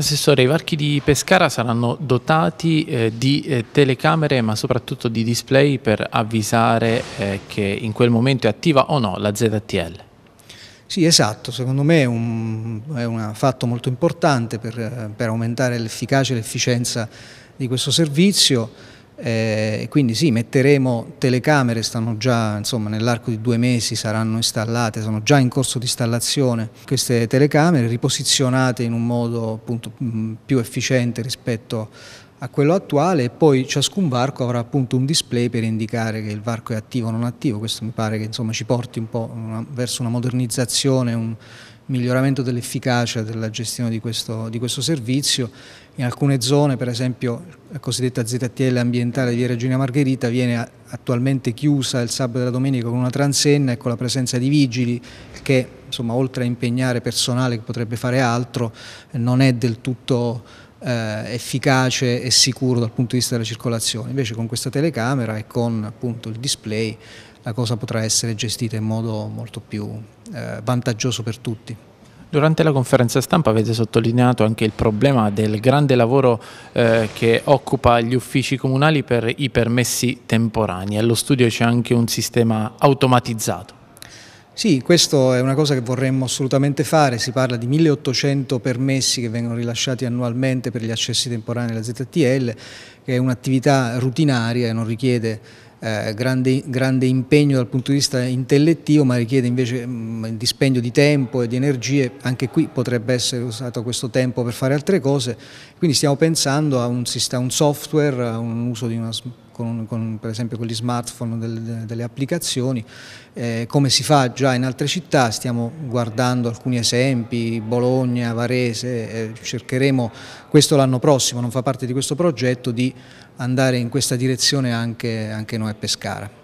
Assessore, i varchi di Pescara saranno dotati eh, di eh, telecamere ma soprattutto di display per avvisare eh, che in quel momento è attiva o no la ZTL. Sì, esatto, secondo me è un, è un fatto molto importante per, per aumentare l'efficacia e l'efficienza di questo servizio eh, quindi sì, metteremo telecamere, stanno già insomma, nell'arco di due mesi saranno installate, sono già in corso di installazione queste telecamere riposizionate in un modo appunto, mm, più efficiente rispetto a quello attuale e poi ciascun varco avrà appunto un display per indicare che il varco è attivo o non attivo, questo mi pare che insomma, ci porti un po' una, verso una modernizzazione, un, miglioramento dell'efficacia della gestione di questo, di questo, servizio. In alcune zone, per esempio la cosiddetta ZTL ambientale di Regina Margherita viene attualmente chiusa il sabato e la domenica con una transenna e con la presenza di vigili che insomma, oltre a impegnare personale che potrebbe fare altro non è del tutto eh, efficace e sicuro dal punto di vista della circolazione. Invece con questa telecamera e con appunto il display la cosa potrà essere gestita in modo molto più eh, vantaggioso per tutti. Durante la conferenza stampa avete sottolineato anche il problema del grande lavoro eh, che occupa gli uffici comunali per i permessi temporanei. Allo studio c'è anche un sistema automatizzato. Sì, questa è una cosa che vorremmo assolutamente fare, si parla di 1800 permessi che vengono rilasciati annualmente per gli accessi temporanei alla ZTL, che è un'attività rutinaria e non richiede eh, grande, grande, impegno dal punto di vista intellettivo ma richiede invece mh, mm, dispendio di tempo e di energie, anche qui potrebbe essere usato questo tempo per fare altre cose, quindi stiamo pensando a un, a un software, a un uso di una con, con per esempio con gli smartphone del, delle applicazioni, eh, come si fa già in altre città, stiamo guardando alcuni esempi, Bologna, Varese, eh, cercheremo, questo l'anno prossimo, non fa parte di questo progetto, di andare in questa direzione anche, anche noi a Pescara.